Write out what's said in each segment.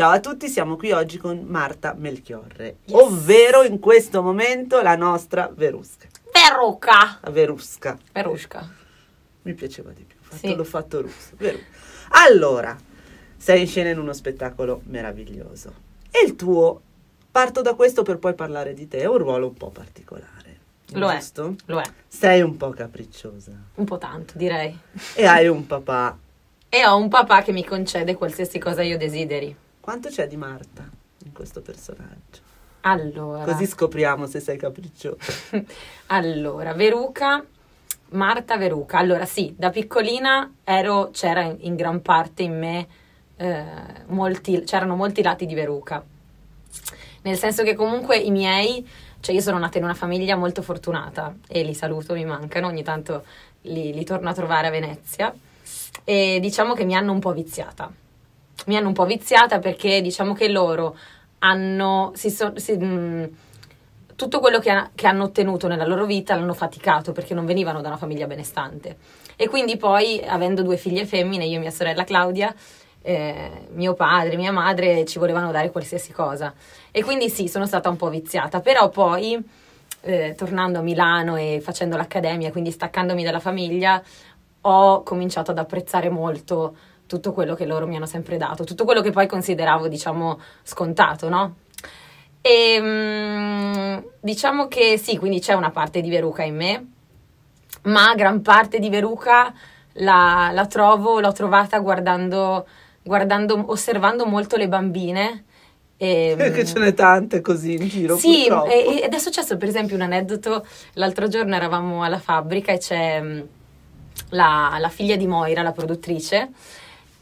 Ciao a tutti, siamo qui oggi con Marta Melchiorre, yes. ovvero in questo momento la nostra Verusca. Veruca! Verusca. Verusca. Mi piaceva di più, fatto, sì. l'ho fatto russo. Verusca. Allora, sei in scena in uno spettacolo meraviglioso. E il tuo, parto da questo per poi parlare di te, è un ruolo un po' particolare. Lo giusto? è. Lo è. Sei un po' capricciosa. Un po' tanto, direi. E hai un papà. e ho un papà che mi concede qualsiasi cosa io desideri. Quanto c'è di Marta in questo personaggio? Allora. Così scopriamo se sei capricciosa. allora, Veruca, Marta Veruca. Allora, sì, da piccolina ero, c'era in, in gran parte in me, eh, molti, c'erano molti lati di Veruca. Nel senso che comunque i miei, cioè io sono nata in una famiglia molto fortunata e li saluto, mi mancano, ogni tanto li, li torno a trovare a Venezia e diciamo che mi hanno un po' viziata mi hanno un po' viziata perché diciamo che loro hanno si so, si, mh, mm, tutto quello che, ha, che, hanno ottenuto nella loro vita l'hanno faticato perché non venivano da una famiglia benestante. E quindi poi, avendo due figlie femmine, io e mia sorella Claudia, eh, mio padre, mia madre ci volevano dare qualsiasi cosa. E quindi sì, sono stata un po' viziata, però poi, eh, tornando a Milano e facendo l'accademia, quindi staccandomi dalla famiglia, ho cominciato ad apprezzare molto tutto quello che loro mi hanno sempre dato, tutto quello che poi consideravo, diciamo, scontato, no? E ehm, diciamo che sì, quindi c'è una parte di Veruca in me, ma gran parte di Veruca la, la trovo, l'ho trovata guardando, guardando, osservando molto le bambine. Perché ehm. ce n'è tante così in giro. Sì, e, ed è successo per esempio un aneddoto, l'altro giorno eravamo alla fabbrica e c'è mm, la, la figlia di Moira, la produttrice,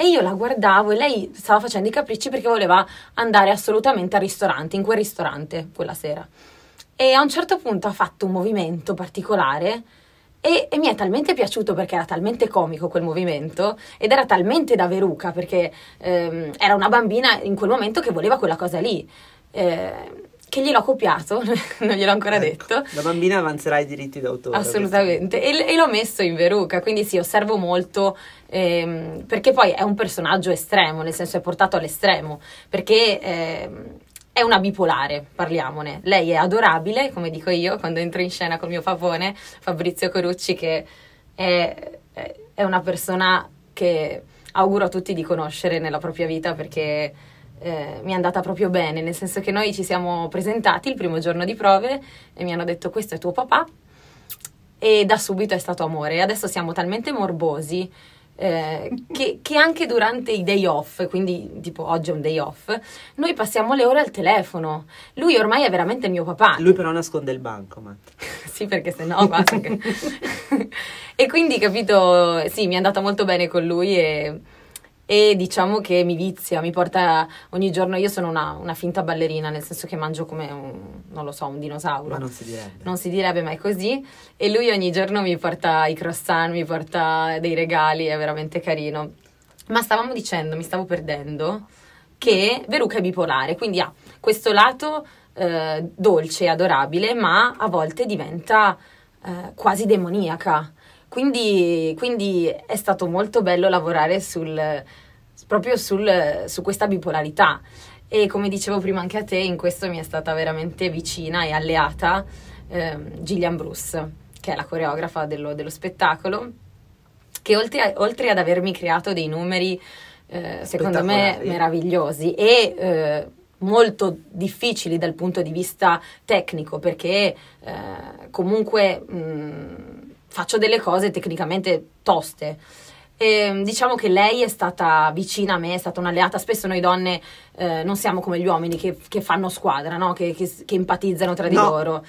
e io la guardavo e lei stava facendo i capricci perché voleva andare assolutamente al ristorante, in quel ristorante quella sera. E a un certo punto ha fatto un movimento particolare e, e, mi è talmente piaciuto perché era talmente comico quel movimento ed era talmente da veruca perché ehm, era una bambina in quel momento che voleva quella cosa lì. Eh, che gliel'ho copiato, non gliel'ho ancora ecco, detto. Da bambina avanzerà i diritti d'autore. Assolutamente, e, e, l'ho messo in veruca, quindi sì, osservo molto, ehm, perché poi è un personaggio estremo, nel senso è portato all'estremo, perché... Ehm, è una bipolare, parliamone. Lei è adorabile, come dico io quando entro in scena col mio papone, Fabrizio Corucci, che è, è una persona che auguro a tutti di conoscere nella propria vita perché eh, mi è andata proprio bene, nel senso che noi ci siamo presentati il primo giorno di prove e mi hanno detto questo è tuo papà e da subito è stato amore. adesso siamo talmente morbosi eh, che, che, anche durante i day off, quindi tipo oggi è un day off, noi passiamo le ore al telefono. Lui ormai è veramente mio papà. Lui però nasconde il banco, ma... sì, perché se no... Guarda, e quindi, capito, sì, mi è andata molto bene con lui e e diciamo che mi vizia, mi porta ogni giorno, io sono una, una finta ballerina, nel senso che mangio come un, non lo so, un dinosauro. Ma non si direbbe. Non si direbbe mai così e lui ogni giorno mi porta i croissant, mi porta dei regali, è veramente carino. Ma stavamo dicendo, mi stavo perdendo, che Veruca è bipolare, quindi ha questo lato eh, dolce adorabile, ma a volte diventa eh, quasi demoniaca quindi, quindi è stato molto bello lavorare sul, proprio sul, su questa bipolarità e come dicevo prima anche a te, in questo mi è stata veramente vicina e alleata eh, Gillian Bruce, che è la coreografa dello, dello spettacolo, che oltre, a, oltre, ad avermi creato dei numeri, eh, secondo me, meravigliosi e eh, molto difficili dal punto di vista tecnico, perché eh, comunque... Mh, mm, faccio delle cose tecnicamente toste. E, ehm, diciamo che lei è stata vicina a me, è stata un'alleata. Spesso noi donne eh, non siamo come gli uomini che, che fanno squadra, no? che, che, che, empatizzano tra di loro.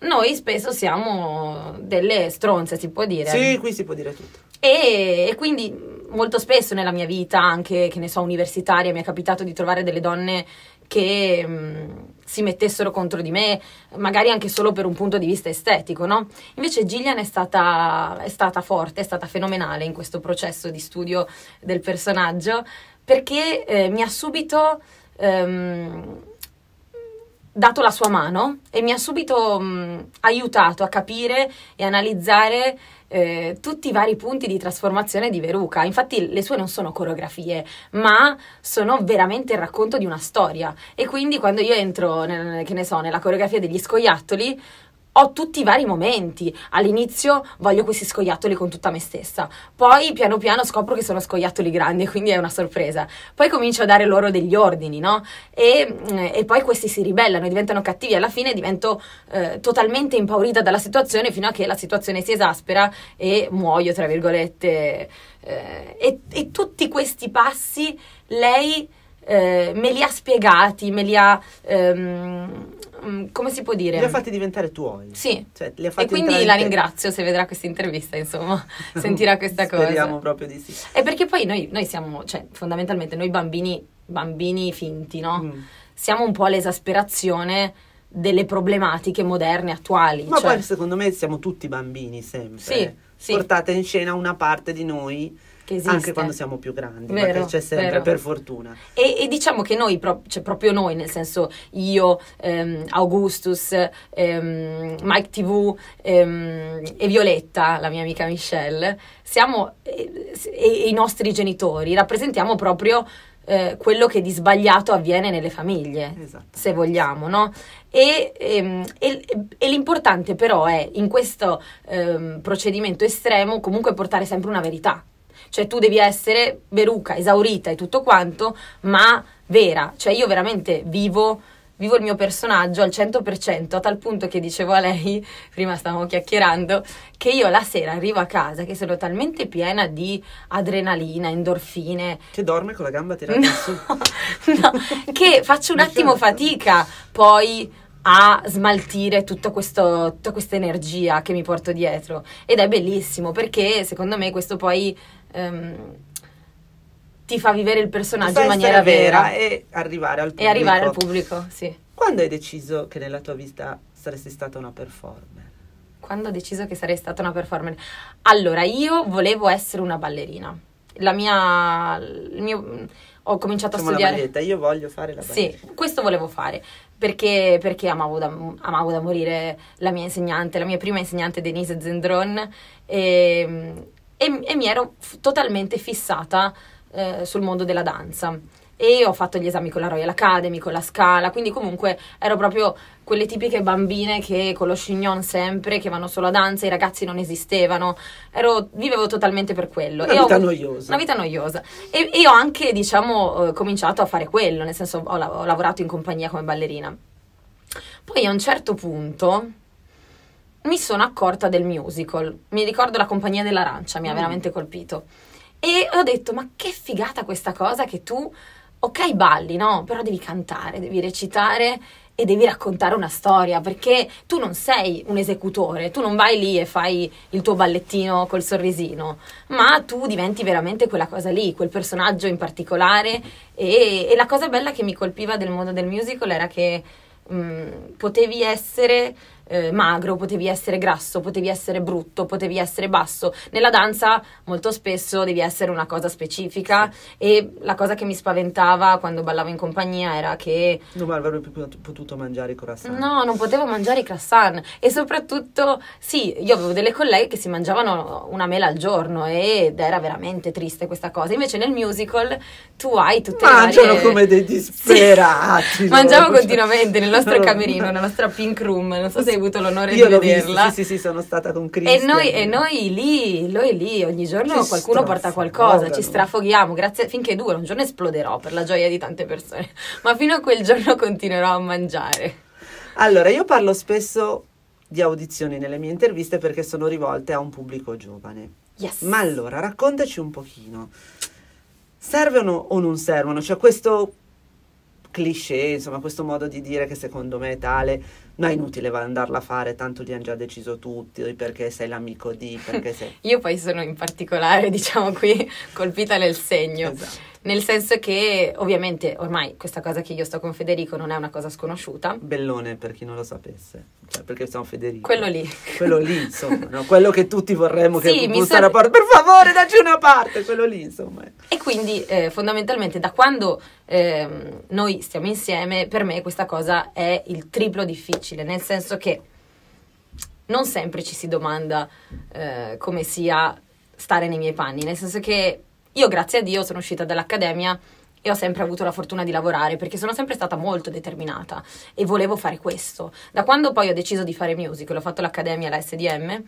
Noi spesso siamo delle stronze, si può dire. Sì, qui si può dire tutto. E, e quindi molto spesso nella mia vita, anche che ne so, universitaria, mi è capitato di trovare delle donne che. Mh, mm, si mettessero contro di me, magari anche solo per un punto di vista estetico, no? Invece Gillian è stata, è stata forte, è stata fenomenale in questo processo di studio del personaggio perché eh, mi ha subito ehm, dato la sua mano e mi ha subito mh, aiutato a capire e analizzare eh, tutti i vari punti di trasformazione di Veruca. Infatti le sue non sono coreografie, ma sono veramente il racconto di una storia. E quindi quando io entro, nel, che ne so, nella coreografia degli scoiattoli, ho tutti i vari momenti. All'inizio voglio questi scoiattoli con tutta me stessa, poi piano piano scopro che sono scoiattoli grandi, quindi è una sorpresa. Poi comincio a dare loro degli ordini, no? E, mm, e poi questi si ribellano e diventano cattivi. Alla fine divento eh, totalmente impaurita dalla situazione fino a che la situazione si esaspera e muoio, tra virgolette. Eh, e, e tutti questi passi lei. Eh, me li ha spiegati, me li ha ehm, Mm, come si può dire? Li ha fatti diventare tuoi. Sì. Cioè, e quindi la ringrazio se vedrà questa intervista, insomma, sentirà questa Speriamo cosa. Speriamo proprio di sì. E perché poi noi, noi, siamo, cioè, fondamentalmente noi bambini, bambini finti, no? Mm. Siamo un po' all'esasperazione delle problematiche moderne, attuali. Ma cioè... poi secondo me siamo tutti bambini sempre. Sì, sì. Portate in scena una parte di noi che esiste. Anche quando siamo più grandi, vero, perché c'è sempre, vero. per fortuna. E, e, diciamo che noi, pro- cioè proprio noi, nel senso io, ehm, Augustus, ehm, Mike TV ehm, e Violetta, la mia amica Michelle, siamo, e, e i nostri genitori, rappresentiamo proprio eh, quello che di sbagliato avviene nelle famiglie, esatto. se vogliamo, no? E, e, ehm, e, e, l'importante però è in questo eh, procedimento estremo comunque portare sempre una verità. Cioè tu devi essere veruca, esaurita e tutto quanto, ma vera. Cioè io veramente vivo vivo il mio personaggio al 100%, a tal punto che dicevo a lei, prima stavamo chiacchierando, che io la sera arrivo a casa che sono talmente piena di adrenalina, endorfine. Che dorme con la gamba tirata no, su. no, che faccio un attimo fatica poi a smaltire tutta, questo, tutta questa energia che mi porto dietro. Ed è bellissimo perché secondo me questo poi ehm, ti fa vivere il personaggio in maniera vera, vera, e arrivare al pubblico. E arrivare al pubblico, sì. Quando hai deciso che nella tua vita saresti stata una performer? Quando ho deciso che sarei stata una performer? Allora, io volevo essere una ballerina. La mia... Il mio, ho cominciato Siamo a studiare. La maglietta, io voglio fare la ballerina. Sì, questo volevo fare perché, perché amavo, da, amavo, da, morire la mia insegnante, la mia prima insegnante Denise Zendron e e, e mi ero f- totalmente fissata eh, sul mondo della danza. E ho fatto gli esami con la Royal Academy, con la Scala, quindi comunque ero proprio quelle tipiche bambine che con lo chignon sempre, che vanno solo a danza, i ragazzi non esistevano, ero, vivevo totalmente per quello. Una e vita ho, noiosa. Una vita noiosa. E, e ho anche, diciamo, eh, cominciato a fare quello, nel senso ho, ho lavorato in compagnia come ballerina. Poi a un certo punto mi sono accorta del musical. Mi ricordo la compagnia dell'arancia, mi mm. ha veramente colpito. E ho detto, ma che figata questa cosa che tu, ok balli, no? Però devi cantare, devi recitare e devi raccontare una storia, perché tu non sei un esecutore, tu non vai lì e fai il tuo ballettino col sorrisino, ma tu diventi veramente quella cosa lì, quel personaggio in particolare. E, e la cosa bella che mi colpiva del mondo del musical era che mh, mm, potevi essere eh, magro, potevi essere grasso, potevi essere brutto, potevi essere basso. Nella danza molto spesso devi essere una cosa specifica e la cosa che mi spaventava quando ballavo in compagnia era che... Non avrebbe più potuto mangiare i croissant. No, non potevo mangiare i croissant e soprattutto sì, io avevo delle colleghe che si mangiavano una mela al giorno ed era veramente triste questa cosa. Invece nel musical tu hai tutte Mangiano le varie... come dei disperati. Sì. Mangiamo continuamente nel nostro camerino, nella nostra pink room, non so se avuto l'onore Io di vederla. Visto, sì, sì, sì, sono stata con Cristian. E noi, e noi lì, noi lì, ogni giorno ci qualcuno porta qualcosa, povero. ci strafoghiamo, grazie, finché dura, un giorno esploderò per la gioia di tante persone, ma fino a quel giorno continuerò a mangiare. Allora, io parlo spesso di audizioni nelle mie interviste perché sono rivolte a un pubblico giovane. Yes. Ma allora, raccontaci un pochino. Servono o non servono? Cioè questo cliché, insomma questo modo di dire che secondo me è tale, ma è inutile andarla a fare, tanto li hanno già deciso tutti, perché sei l'amico di, perché sei... Io poi sono in particolare, diciamo qui, colpita nel segno. Esatto nel senso che ovviamente ormai questa cosa che io sto con Federico non è una cosa sconosciuta. Bellone per chi non lo sapesse, cioè perché siamo Federico. Quello lì. Quello lì, insomma, no? quello che tutti vorremmo sì, che fosse so... la porta, per favore dacci una parte, quello lì, insomma. E quindi eh, fondamentalmente da quando eh, noi stiamo insieme, per me questa cosa è il triplo difficile, nel senso che non sempre ci si domanda eh, come sia stare nei miei panni, nel senso che io, grazie a Dio, sono uscita dall'accademia e ho sempre avuto la fortuna di lavorare perché sono sempre stata molto determinata e volevo fare questo. Da quando poi ho deciso di fare musical, ho fatto l'accademia, la SDM,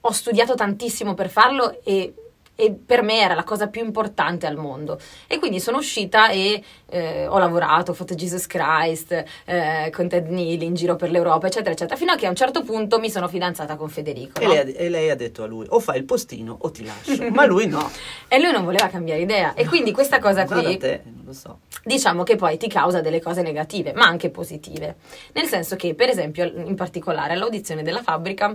ho studiato tantissimo per farlo e e per me era la cosa più importante al mondo. E quindi sono uscita e eh, ho lavorato, ho fatto Jesus Christ eh, con Ted Neal in giro per l'Europa, eccetera, eccetera, fino a che a un certo punto mi sono fidanzata con Federico. No? E, lei, e, lei, ha detto a lui: o fai il postino o ti lascio. Ma lui no. E lui non voleva cambiare idea. E quindi questa cosa qui. Te, so. Diciamo che poi ti causa delle cose negative, ma anche positive. Nel senso che, per esempio, in particolare all'audizione della fabbrica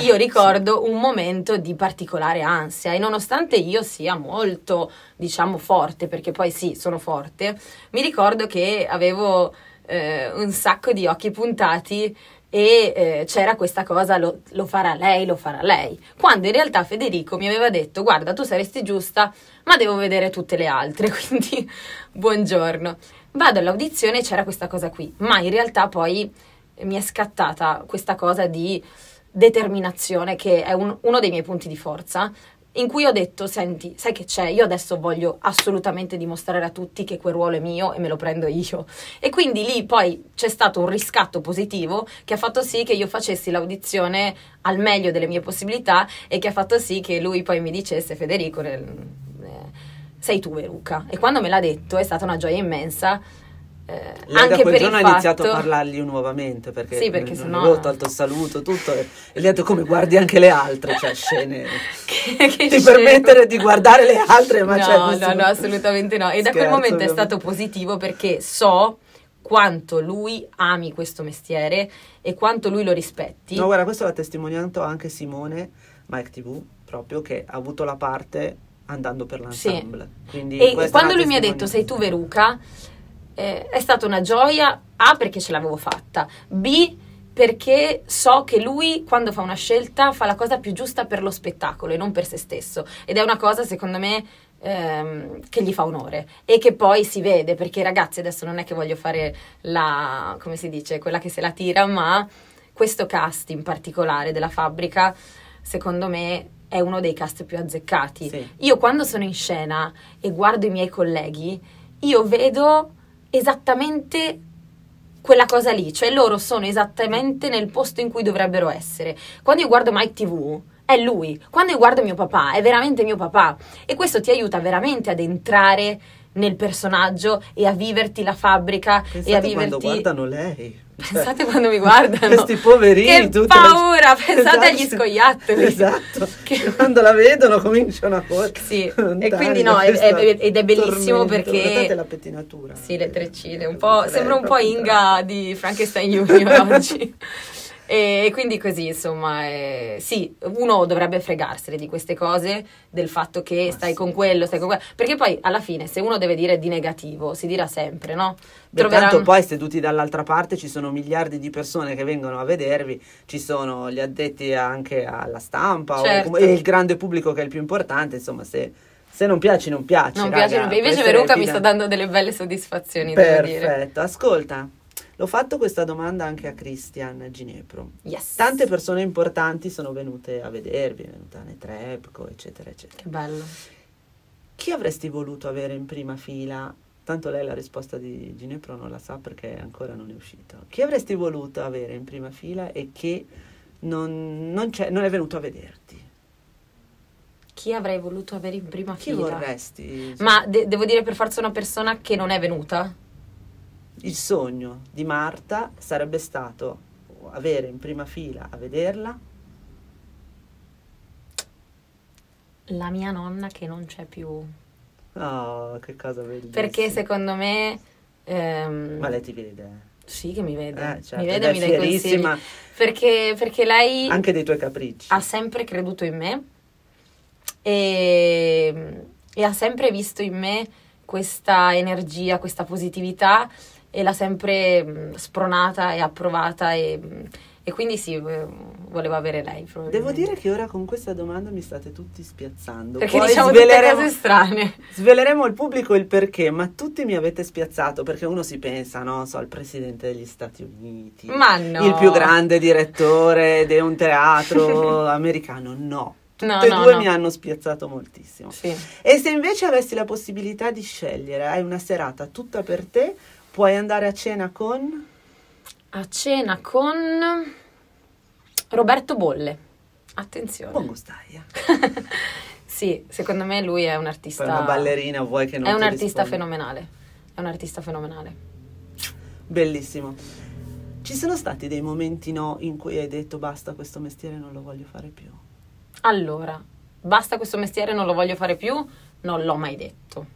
io ricordo un momento di particolare ansia e nonostante io sia molto, diciamo, forte, perché poi sì, sono forte, mi ricordo che avevo eh, un sacco di occhi puntati e eh, c'era questa cosa, lo, lo, farà lei, lo farà lei. Quando in realtà Federico mi aveva detto, guarda, tu saresti giusta, ma devo vedere tutte le altre, quindi buongiorno. Vado all'audizione e c'era questa cosa qui, ma in realtà poi mi è scattata questa cosa di determinazione, che è un, uno dei miei punti di forza, in cui ho detto, senti, sai che c'è, io adesso voglio assolutamente dimostrare a tutti che quel ruolo è mio e me lo prendo io. E quindi lì poi c'è stato un riscatto positivo che ha fatto sì che io facessi l'audizione al meglio delle mie possibilità e che ha fatto sì che lui poi mi dicesse, Federico, eh, sei tu Veruca. E quando me l'ha detto è stata una gioia immensa eh, lei da quel giorno ha fatto... iniziato a parlargli nuovamente perché, sì, perché sennò... avevo tolto il saluto tutto e, gli ha detto come guardi anche le altre cioè scene che, che ti scemo. permettere di guardare le altre ma no cioè, no sono... no assolutamente no e Scherzo, da quel momento ovviamente. è stato positivo perché so quanto lui ami questo mestiere e quanto lui lo rispetti no guarda questo l'ha testimoniato anche Simone Mike TV proprio che ha avuto la parte andando per l'ensemble sì. e quando lui mi ha detto sei tu Veruca eh, è stata una gioia A perché ce l'avevo fatta, B perché so che lui quando fa una scelta fa la cosa più giusta per lo spettacolo e non per se stesso ed è una cosa secondo me ehm, che gli fa onore e che poi si vede perché ragazzi adesso non è che voglio fare la come si dice quella che se la tira ma questo cast in particolare della fabbrica secondo me è uno dei cast più azzeccati sì. io quando sono in scena e guardo i miei colleghi io vedo esattamente quella cosa lì, cioè loro sono esattamente nel posto in cui dovrebbero essere. Quando io guardo Mike TV, è lui. Quando io guardo mio papà, è veramente mio papà. E questo ti aiuta veramente ad entrare nel personaggio e a viverti la fabbrica Pensate e a viverti... quando guardano lei. Pensate quando mi guardano. Questi poverini. Che paura, le... Esatto. pensate esatto. agli scoiattoli. Esatto. Che... Quando la vedono cominciano a correre. Sì, e quindi no, è, è, ed è bellissimo tormento. perché... Guardate la pettinatura. Sì, le treccine, eh, un sembra un po' Inga di Frankenstein Junior oggi. E quindi così, insomma, eh, sì, uno dovrebbe fregarsene di queste cose, del fatto che stai con quello, stai con quello, perché poi alla fine se uno deve dire di negativo, si dirà sempre, no? Beh, Troverà... Tanto poi seduti dall'altra parte ci sono miliardi di persone che vengono a vedervi, ci sono gli addetti anche alla stampa certo. o, e il grande pubblico che è il più importante, insomma, se se non piace non piace. Non raga, piace, non piace. Invece Veruca mi sta dando delle belle soddisfazioni. Perfetto, ascolta, L'ho fatto questa domanda anche a Christian Ginepro. Yes. Tante persone importanti sono venute a vedervi, è venuta Netre, eccetera, eccetera. Che bello. Chi avresti voluto avere in prima fila? Tanto lei la risposta di Ginepro non la sa perché ancora non è uscita. Chi avresti voluto avere in prima fila e che non, non, non è venuto a vederti? chi avrei voluto avere in prima chi fila? Chi vorresti? Ma de- devo dire per forza una persona che non è venuta? il sogno di Marta sarebbe stato avere in prima fila a vederla la mia nonna che non c'è più. Oh, che cosa bellissima. Perché secondo me... Ehm... Ma lei ti vede? Sì, che mi vede. Eh, certo. Mi vede e mi dai consigli. Perché, perché lei... Anche dei tuoi capricci. Ha sempre creduto in me e, e ha sempre visto in me questa energia, questa positività e l'ha sempre spronata e approvata e, e quindi sì, eh, volevo avere lei. Devo dire che ora con questa domanda mi state tutti spiazzando. Perché Poi diciamo delle cose strane. Sveleremo al pubblico il perché, ma tutti mi avete spiazzato perché uno si pensa, no, so, al presidente degli Stati Uniti, no. il più grande direttore di un teatro americano, no. Tutte no, e no, due no. mi hanno spiazzato moltissimo. Sì. E se invece avessi la possibilità di scegliere, hai una serata tutta per te Puoi andare a cena con? A cena con Roberto Bolle. Attenzione. Buon gustaia. sì, secondo me lui è un artista. È una ballerina, vuoi che non È un artista rispondi. fenomenale. È un artista fenomenale. Bellissimo. Ci sono stati dei momenti no in cui hai detto basta questo mestiere non lo voglio fare più? Allora, basta questo mestiere non lo voglio fare più, non l'ho mai detto.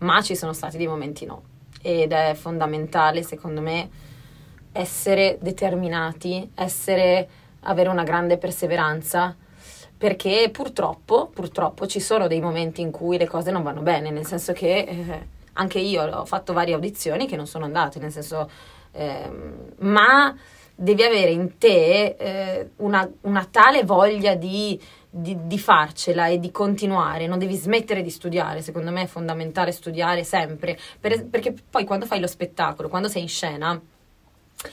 Ma ci sono stati dei momenti no ed è fondamentale secondo me essere determinati, essere, avere una grande perseveranza perché purtroppo, purtroppo ci sono dei momenti in cui le cose non vanno bene, nel senso che eh, anche io ho fatto varie audizioni che non sono andate, nel senso eh, ma devi avere in te eh, una, una, tale voglia di di, di, farcela e di continuare, non devi smettere di studiare, secondo me è fondamentale studiare sempre, per, perché poi quando fai lo spettacolo, quando sei in scena,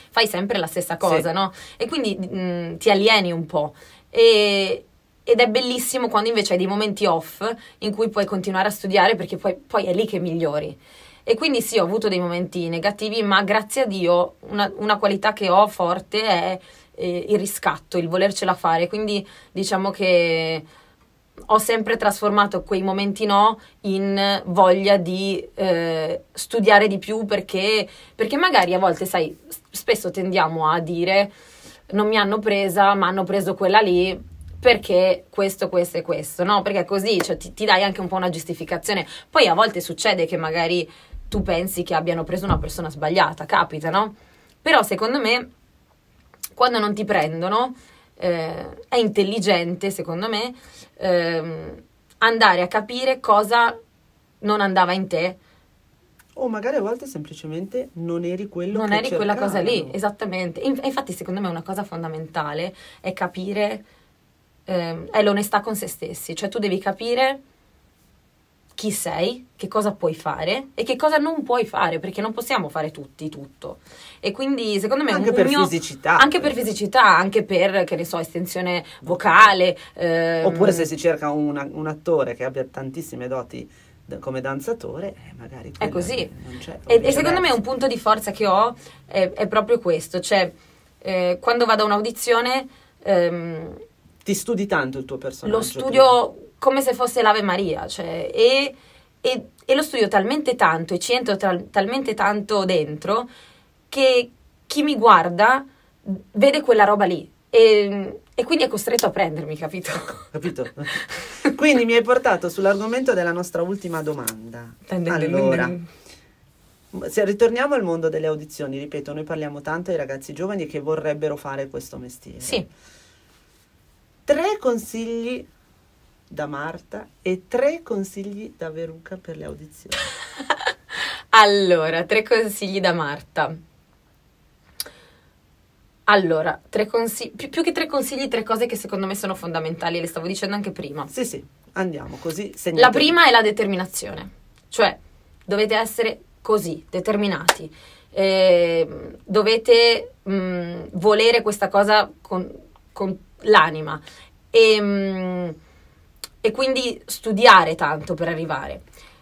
fai sempre la stessa cosa, sì. no? E quindi mh, ti alieni un po'. E, ed è bellissimo quando invece hai dei momenti off in cui puoi continuare a studiare perché poi, poi, è lì che migliori. E quindi sì, ho avuto dei momenti negativi, ma grazie a Dio una, una qualità che ho forte è eh, il riscatto, il volercela fare. Quindi diciamo che ho sempre trasformato quei momenti no in voglia di eh, studiare di più perché, perché magari a volte, sai, spesso tendiamo a dire non mi hanno presa, ma hanno preso quella lì perché questo, questo e questo, no? Perché così cioè, ti, ti, dai anche un po' una giustificazione. Poi a volte succede che magari tu pensi che abbiano preso una persona sbagliata, capita, no? Però secondo me quando non ti prendono, eh, è intelligente, secondo me, ehm, andare a capire cosa non andava in te. O magari a volte semplicemente non eri quello non che eri cercavano. quella cosa lì, esattamente. E infatti, secondo me, una cosa fondamentale è capire, ehm, è l'onestà con se stessi. Cioè, tu devi capire chi sei, che cosa puoi fare e che cosa non puoi fare, perché non possiamo fare tutti tutto. E quindi secondo me anche un per mio, fisicità. Anche per fisicità, anche per, che ne so, estensione vocale. Ehm. Oppure se si cerca una, un attore che abbia tantissime doti come danzatore, eh, magari... È così. e, e secondo me un punto di forza che ho è, è proprio questo, cioè eh, quando vado a un'audizione... Ehm, Ti studi tanto il tuo personaggio? Lo studio... Prima come se fosse l'Ave Maria, cioè, e, e, e, lo studio talmente tanto e ci entro tal- talmente tanto dentro che chi mi guarda vede quella roba lì e, e quindi è costretto a prendermi, capito? Capito. quindi mi hai portato sull'argomento della nostra ultima domanda. Allora, se ritorniamo al mondo delle audizioni, ripeto, noi parliamo tanto ai ragazzi giovani che vorrebbero fare questo mestiere. Sì. Tre consigli da Marta e tre consigli da Veruca per le audizioni. allora, tre consigli da Marta. Allora, tre consigli, più, più, che tre consigli, tre cose che secondo me sono fondamentali, le stavo dicendo anche prima. Sì, sì, andiamo così. Segnate. La prima è la determinazione, cioè dovete essere così, determinati, eh, dovete mh, volere questa cosa con, con l'anima. E, ehm, mh, e quindi studiare tanto per arrivare.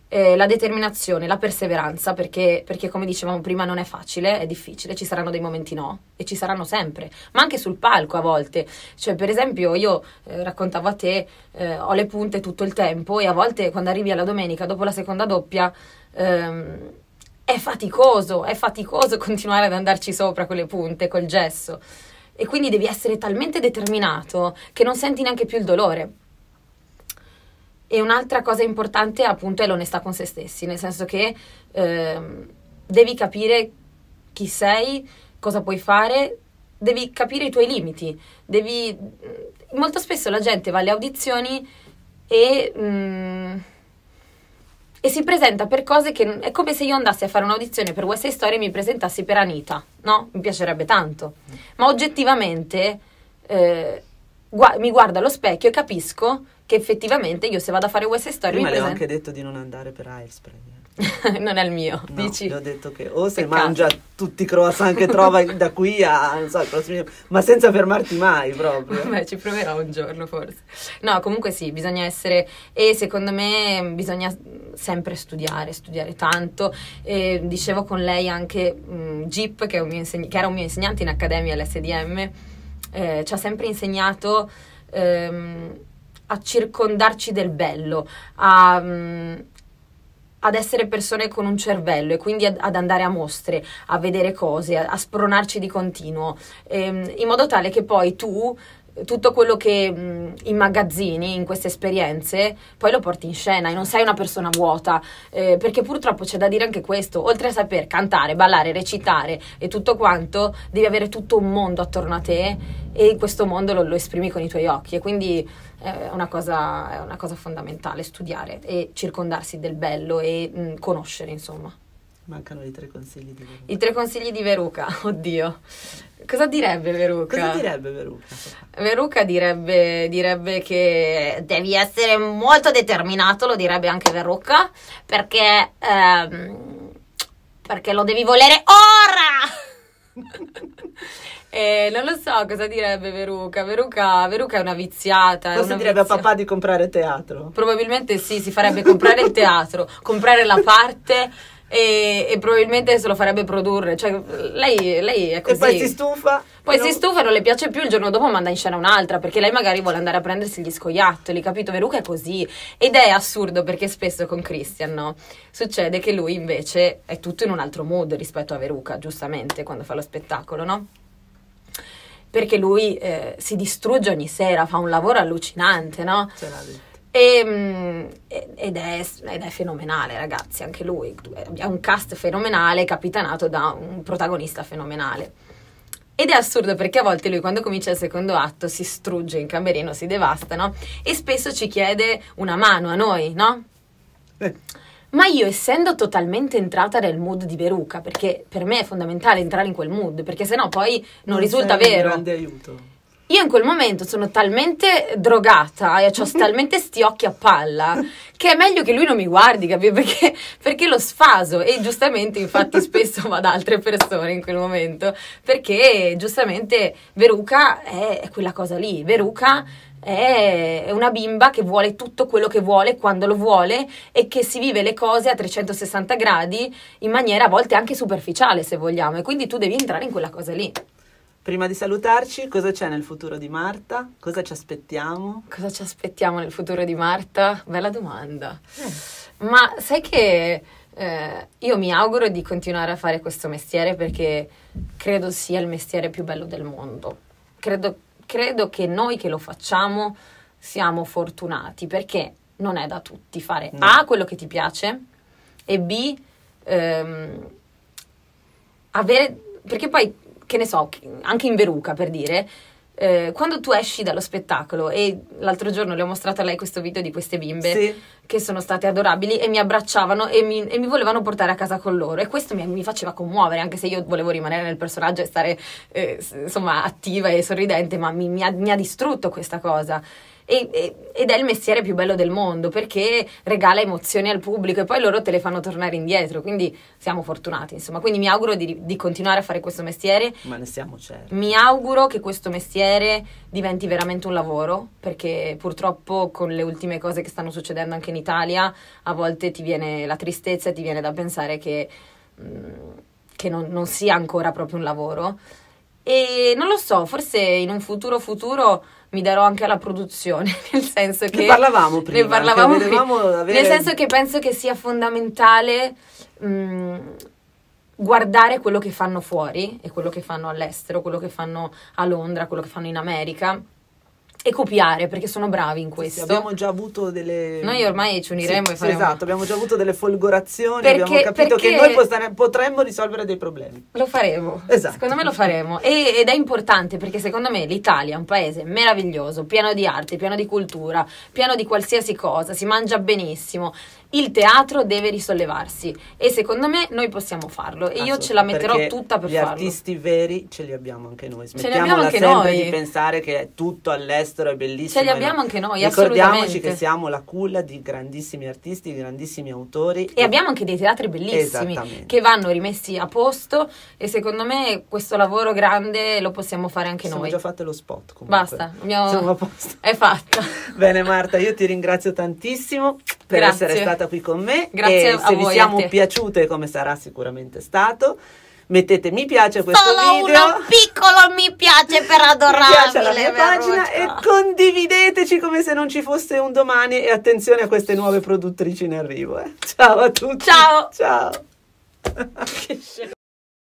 Eh, la determinazione, la perseveranza, perché, perché, come dicevamo prima non è facile, è difficile, ci saranno dei momenti no e ci saranno sempre, ma anche sul palco a volte. Cioè, per esempio, io eh, raccontavo a te, eh, ho le punte tutto il tempo e a volte quando arrivi alla domenica dopo la seconda doppia... Ehm, è faticoso, è faticoso continuare ad andarci sopra con le punte, col gesso. E quindi devi essere talmente determinato che non senti neanche più il dolore e un'altra cosa importante appunto è l'onestà con se stessi, nel senso che ehm, devi capire chi sei, cosa puoi fare, devi capire i tuoi limiti, devi... Mm, molto spesso la gente va alle audizioni e... Mm, e si presenta per cose che è come se io andassi a fare un'audizione per USA Story e mi presentassi per Anita, no? Mi piacerebbe tanto. Ma oggettivamente eh, gu- mi guardo allo specchio e capisco che effettivamente io se vado a fare West Story prima mi presento... le ho anche detto di non andare per Airspring eh. non è il mio no, dici? ho detto che o se Peccato. mangia tutti i croissant che trova da qui a non so il prossimo ma senza fermarti mai proprio beh ci proverò un giorno forse no comunque sì bisogna essere e secondo me bisogna sempre studiare studiare tanto e dicevo con lei anche um, Jeep che, insegn- che, era un mio insegnante in accademia all'SDM eh, ci ha sempre insegnato um, a circondarci del bello, a, mm, ad essere persone con un cervello e quindi ad, andare a mostre, a vedere cose, a, a spronarci di continuo, ehm, in modo tale che poi tu tutto quello che mh, mm, immagazzini in queste esperienze, poi lo porti in scena e non sei una persona vuota, eh, perché purtroppo c'è da dire anche questo, oltre a saper cantare, ballare, recitare e tutto quanto, devi avere tutto un mondo attorno a te e questo mondo lo, lo esprimi con i tuoi occhi e quindi eh, è una cosa, è una cosa fondamentale studiare e circondarsi del bello e mh, mm, conoscere, insomma. Mancano i tre consigli di Veruca. I tre consigli di Veruca, oddio. Cosa direbbe Veruca? Cosa direbbe Veruca? Veruca direbbe, direbbe che devi essere molto determinato, lo direbbe anche Veruca, perché, ehm, perché lo devi volere ora! Eh, non lo so cosa direbbe Veruca. Veruca, Veruca è una viziata. Cosa una direbbe vizia... a papà di comprare teatro? Probabilmente sì, si farebbe comprare il teatro, comprare la parte e, e, probabilmente se lo farebbe produrre. Cioè, lei, lei è così. E poi si stufa. Poi non... si stufa e non le piace più, il giorno dopo manda in scena un'altra, perché lei magari vuole andare a prendersi gli scoiattoli, capito? Veruca è così. Ed è assurdo perché spesso con Christian, no? Succede che lui invece è tutto in un altro mood rispetto a Veruca, giustamente, quando fa lo spettacolo, no? Perché lui eh, si distrugge ogni sera, fa un lavoro allucinante, no? Ce l'ha lì e, mm, ed, è, ed, è, fenomenale, ragazzi, anche lui. Ha un cast fenomenale, capitanato da un protagonista fenomenale. Ed è assurdo perché a volte lui quando comincia il secondo atto si strugge in camerino, si devasta, no? E spesso ci chiede una mano a noi, no? Eh. Ma io, essendo totalmente entrata nel mood di Beruca, perché per me è fondamentale entrare in quel mood, perché sennò poi non, non risulta vero. È un grande aiuto io in quel momento sono talmente drogata e ho mhm. talmente sti occhi a palla che è meglio che lui non mi guardi, capito? Perché, perché, lo sfaso e giustamente infatti spesso va da altre persone in quel momento perché giustamente Veruca è quella cosa lì, Veruca è una bimba che vuole tutto quello che vuole quando lo vuole e che si vive le cose a 360 gradi in maniera a volte anche superficiale se vogliamo e quindi tu devi entrare in quella cosa lì. Prima di salutarci, cosa c'è nel futuro di Marta? Cosa ci aspettiamo? Cosa ci aspettiamo nel futuro di Marta? Bella domanda. Eh. Ma sai che eh, io mi auguro di continuare a fare questo mestiere perché credo sia il mestiere più bello del mondo. Credo, credo che noi che lo facciamo siamo fortunati perché non è da tutti fare no. A quello che ti piace e B ehm, avere perché poi che ne so, anche in Veruca per dire, eh, quando tu esci dallo spettacolo e l'altro giorno le ho mostrato a lei questo video di queste bimbe sì. che sono state adorabili e mi abbracciavano e mi, e mi, volevano portare a casa con loro e questo mi, mi, faceva commuovere anche se io volevo rimanere nel personaggio e stare eh, insomma attiva e sorridente ma mi ha, mi ha distrutto questa cosa e, e, ed è il mestiere più bello del mondo perché regala emozioni al pubblico e poi loro te le fanno tornare indietro, quindi siamo fortunati insomma, quindi mi auguro di, di continuare a fare questo mestiere. Ma ne siamo certi. Mi auguro che questo mestiere diventi veramente un lavoro perché purtroppo con le ultime cose che stanno succedendo anche in Italia a volte ti viene la tristezza e ti viene da pensare che... Mh, mm, che non, non, sia ancora proprio un lavoro. E non lo so, forse in un futuro futuro mi darò anche alla produzione, nel senso che... Ne parlavamo prima. Ne parlavamo prima. Avere... Nel senso che penso che sia fondamentale mh, mm, guardare quello che fanno fuori e quello che fanno all'estero, quello che fanno a Londra, quello che fanno in America e copiare perché sono bravi in questo. Sì, abbiamo già avuto delle. Noi ormai ci uniremo sì, e faremo. esatto, abbiamo già avuto delle folgorazioni. Perché, abbiamo capito che noi potremmo, potremmo risolvere dei problemi. Lo faremo. Esatto. Secondo me lo faremo. E, ed è importante perché secondo me l'Italia è un paese meraviglioso, pieno di arte, pieno di cultura, pieno di qualsiasi cosa. Si mangia benissimo il teatro deve risollevarsi e secondo me noi possiamo farlo e io ce la metterò tutta per gli farlo. Gli artisti veri ce li abbiamo anche noi, smettiamola sempre noi. di pensare che tutto all'estero è bellissimo. Ce li abbiamo anche noi, Ricordiamoci che siamo la culla di grandissimi artisti, di grandissimi autori. E, abbiamo anche dei teatri bellissimi che vanno rimessi a posto e secondo me questo lavoro grande lo possiamo fare anche Siamo noi. Abbiamo già fatto lo spot comunque. Basta, abbiamo... Siamo a posto. È fatta. Bene Marta, io ti ringrazio tantissimo per Grazie. essere stata qui con me. Grazie a se vi siamo piaciute, come sarà sicuramente stato mettete mi piace a questo Solo video. Solo un piccolo mi piace per adorarvi. la pagina e condivideteci come se non ci fosse un domani e attenzione a queste nuove produttrici in arrivo. Eh. Ciao a tutti. Ciao. Ciao.